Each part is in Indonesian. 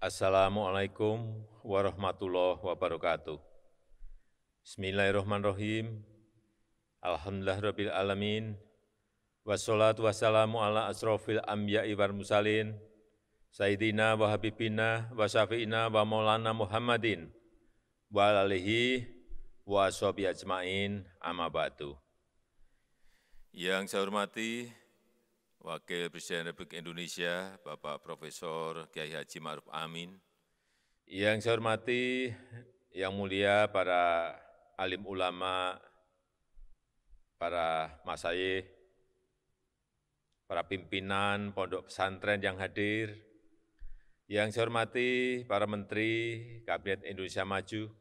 Assalamu'alaikum warahmatullahi wabarakatuh. Bismillahirrahmanirrahim. Alhamdulillahirabbil alamin. Wassalatu wassalamu ala asrofil anbiya'i wal mursalin Sayyidina wa habibina wa syafi'ina wa maulana Muhammadin wa alihi wa sahbihi ajmain amma ba'du. Yang saya hormati Wakil Presiden Republik Indonesia, Bapak Profesor Kiai Haji Ma'ruf Amin. Yang saya hormati, yang mulia para alim ulama, para masayih, para pimpinan pondok pesantren yang hadir, yang saya hormati para menteri Kabinet Indonesia Maju,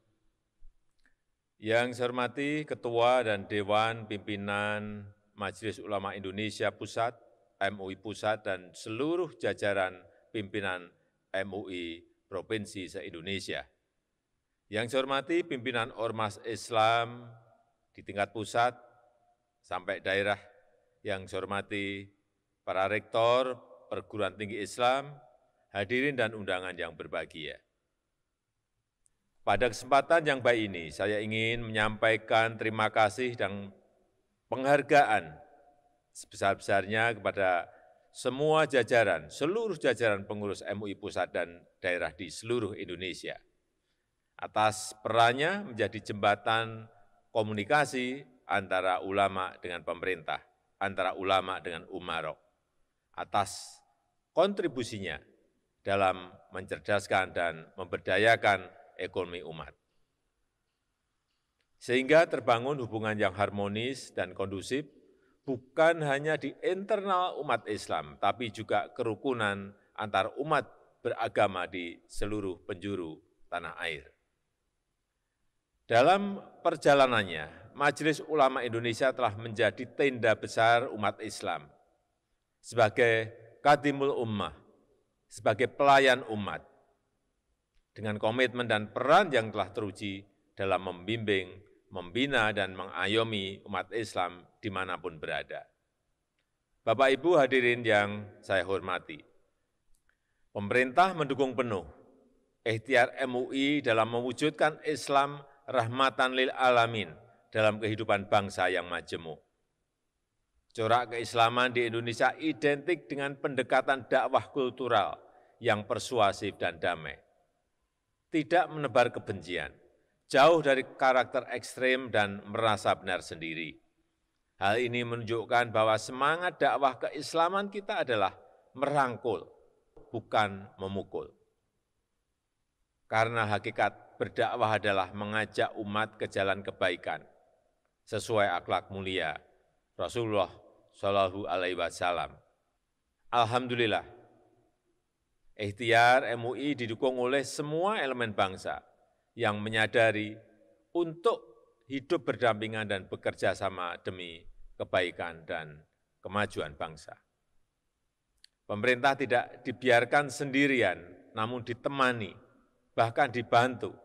yang saya hormati Ketua dan Dewan Pimpinan Majelis Ulama Indonesia Pusat, MUI Pusat dan seluruh jajaran pimpinan MUI Provinsi se-Indonesia. Yang saya hormati pimpinan Ormas Islam di tingkat pusat sampai daerah, yang saya hormati para rektor perguruan tinggi Islam, hadirin dan undangan yang berbahagia. Pada kesempatan yang baik ini, saya ingin menyampaikan terima kasih dan penghargaan sebesar-besarnya kepada semua jajaran, seluruh jajaran pengurus MUI pusat dan daerah di seluruh Indonesia atas perannya menjadi jembatan komunikasi antara ulama dengan pemerintah, antara ulama dengan umarok, atas kontribusinya dalam mencerdaskan dan memberdayakan ekonomi umat. Sehingga terbangun hubungan yang harmonis dan kondusif bukan hanya di internal umat Islam, tapi juga kerukunan antar umat beragama di seluruh penjuru tanah air. Dalam perjalanannya, Majelis Ulama Indonesia telah menjadi tenda besar umat Islam sebagai kadimul ummah, sebagai pelayan umat, dengan komitmen dan peran yang telah teruji dalam membimbing membina dan mengayomi umat Islam dimanapun berada. Bapak Ibu hadirin yang saya hormati, pemerintah mendukung penuh ikhtiar MUI dalam mewujudkan Islam rahmatan lil alamin dalam kehidupan bangsa yang majemuk. Corak keislaman di Indonesia identik dengan pendekatan dakwah kultural yang persuasif dan damai. Tidak menebar kebencian, jauh dari karakter ekstrem dan merasa benar sendiri. Hal ini menunjukkan bahwa semangat dakwah keislaman kita adalah merangkul, bukan memukul. Karena hakikat berdakwah adalah mengajak umat ke jalan kebaikan sesuai akhlak mulia Rasulullah Shallallahu Alaihi Wasallam. Alhamdulillah, ikhtiar MUI didukung oleh semua elemen bangsa, yang menyadari untuk hidup berdampingan dan bekerja sama demi kebaikan dan kemajuan bangsa. Pemerintah tidak dibiarkan sendirian, namun ditemani, bahkan dibantu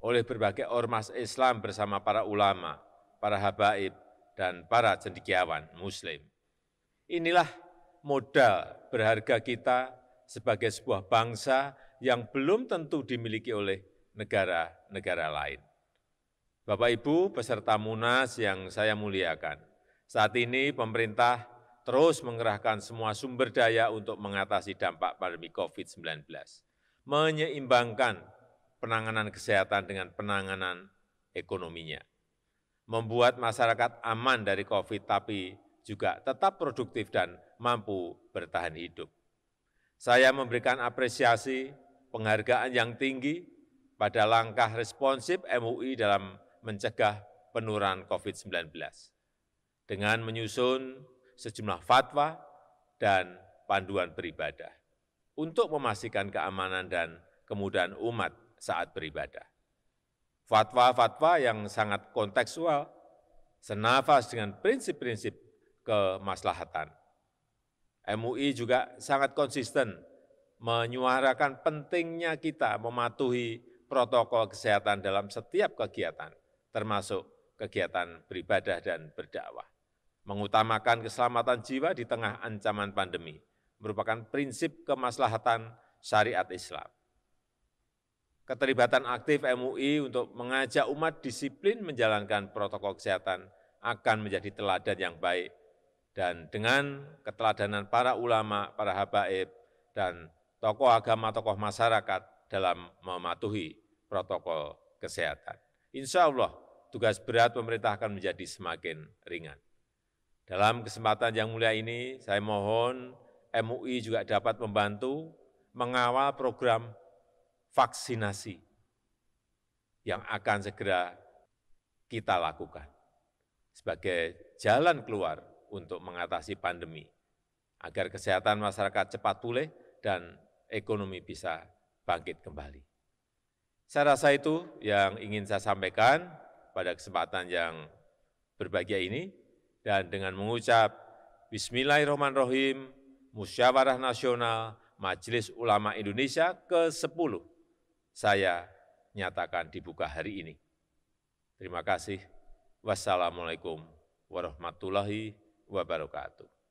oleh berbagai ormas Islam bersama para ulama, para habaib, dan para cendekiawan muslim. Inilah modal berharga kita sebagai sebuah bangsa yang belum tentu dimiliki oleh negara-negara lain. Bapak Ibu peserta Munas yang saya muliakan, saat ini pemerintah terus mengerahkan semua sumber daya untuk mengatasi dampak pandemi COVID-19, menyeimbangkan penanganan kesehatan dengan penanganan ekonominya, membuat masyarakat aman dari COVID tapi juga tetap produktif dan mampu bertahan hidup. Saya memberikan apresiasi, penghargaan yang tinggi pada langkah responsif MUI dalam mencegah penurunan COVID-19 dengan menyusun sejumlah fatwa dan panduan beribadah untuk memastikan keamanan dan kemudahan umat saat beribadah. Fatwa-fatwa yang sangat konteksual, senafas dengan prinsip-prinsip kemaslahatan. MUI juga sangat konsisten menyuarakan pentingnya kita mematuhi protokol kesehatan dalam setiap kegiatan, termasuk kegiatan beribadah dan berdakwah. Mengutamakan keselamatan jiwa di tengah ancaman pandemi merupakan prinsip kemaslahatan syariat Islam. Keterlibatan aktif MUI untuk mengajak umat disiplin menjalankan protokol kesehatan akan menjadi teladan yang baik dan dengan keteladanan para ulama, para habaib, dan tokoh agama, tokoh masyarakat dalam mematuhi protokol kesehatan. Insya Allah tugas berat pemerintah akan menjadi semakin ringan. Dalam kesempatan yang mulia ini, saya mohon MUI juga dapat membantu mengawal program vaksinasi yang akan segera kita lakukan sebagai jalan keluar untuk mengatasi pandemi, agar kesehatan masyarakat cepat pulih dan ekonomi bisa bangkit kembali. Saya rasa itu yang ingin saya sampaikan pada kesempatan yang berbahagia ini, dan dengan mengucap Bismillahirrahmanirrahim, Musyawarah Nasional Majelis Ulama Indonesia ke-10, saya nyatakan dibuka hari ini. Terima kasih. Wassalamualaikum warahmatullahi wabarakatuh.